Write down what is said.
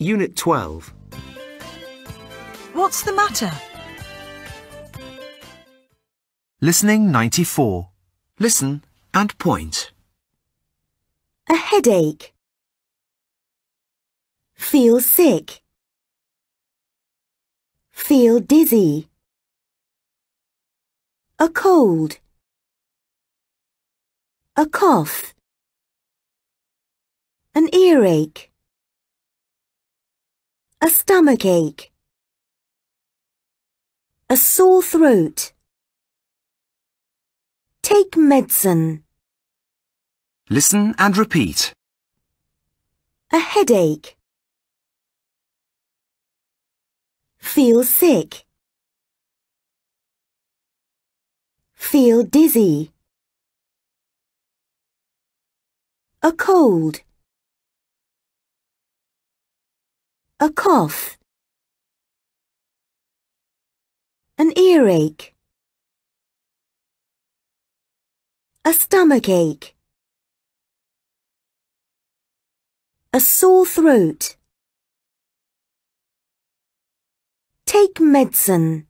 Unit 12. What's the matter? Listening 94. Listen and point. A headache. Feel sick. Feel dizzy. A cold. A cough. An earache. A stomach ache. A sore throat. Take medicine. Listen and repeat. A headache. Feel sick. Feel dizzy. A cold. A cough. An earache. A stomach ache. A sore throat. Take medicine.